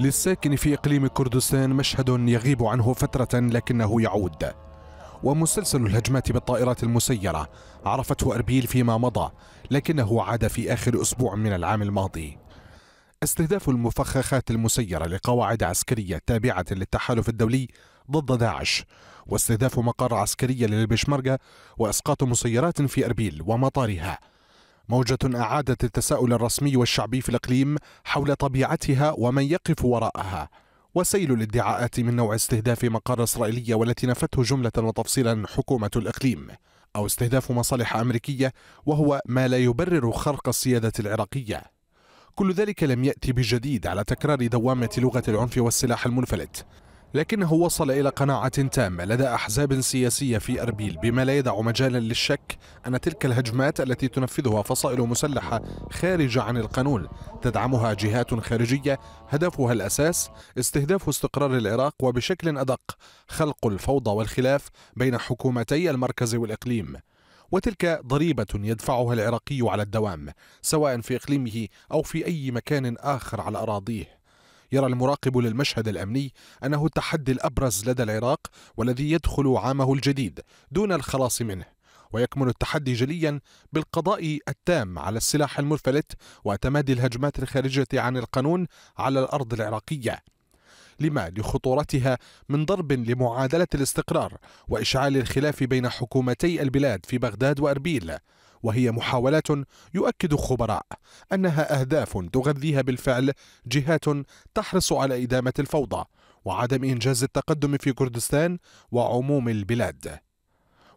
للساكن في إقليم كردستان مشهد يغيب عنه فترة لكنه يعود ومسلسل الهجمات بالطائرات المسيرة عرفته أربيل فيما مضى لكنه عاد في آخر أسبوع من العام الماضي استهداف المفخخات المسيرة لقواعد عسكرية تابعة للتحالف الدولي ضد داعش واستهداف مقر عسكري للبشمركة وإسقاط مسيرات في أربيل ومطارها موجة أعادت التساؤل الرسمي والشعبي في الإقليم حول طبيعتها ومن يقف وراءها وسيل الادعاءات من نوع استهداف مقر إسرائيلية والتي نفته جملة وتفصيلا حكومة الإقليم أو استهداف مصالح أمريكية وهو ما لا يبرر خرق السيادة العراقية كل ذلك لم يأتي بجديد على تكرار دوامة لغة العنف والسلاح المنفلت لكنه وصل إلى قناعة تامة لدى أحزاب سياسية في أربيل بما لا يدع مجالا للشك أن تلك الهجمات التي تنفذها فصائل مسلحة خارجة عن القانون تدعمها جهات خارجية هدفها الأساس استهداف استقرار العراق وبشكل أدق خلق الفوضى والخلاف بين حكومتي المركز والإقليم وتلك ضريبة يدفعها العراقي على الدوام سواء في إقليمه أو في أي مكان آخر على أراضيه يرى المراقب للمشهد الأمني أنه التحدي الأبرز لدى العراق والذي يدخل عامه الجديد دون الخلاص منه ويكمن التحدي جليا بالقضاء التام على السلاح المنفلت وتمادي الهجمات الخارجة عن القانون على الأرض العراقية لما لخطورتها من ضرب لمعادلة الاستقرار وإشعال الخلاف بين حكومتي البلاد في بغداد وأربيل وهي محاولات يؤكد خبراء انها اهداف تغذيها بالفعل جهات تحرص على ادامه الفوضى وعدم انجاز التقدم في كردستان وعموم البلاد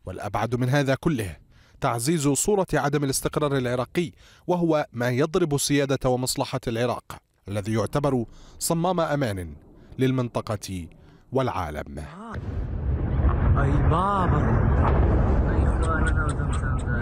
والابعد من هذا كله تعزيز صوره عدم الاستقرار العراقي وهو ما يضرب سياده ومصلحه العراق الذي يعتبر صمام امان للمنطقه والعالم أي بابا أي بابا.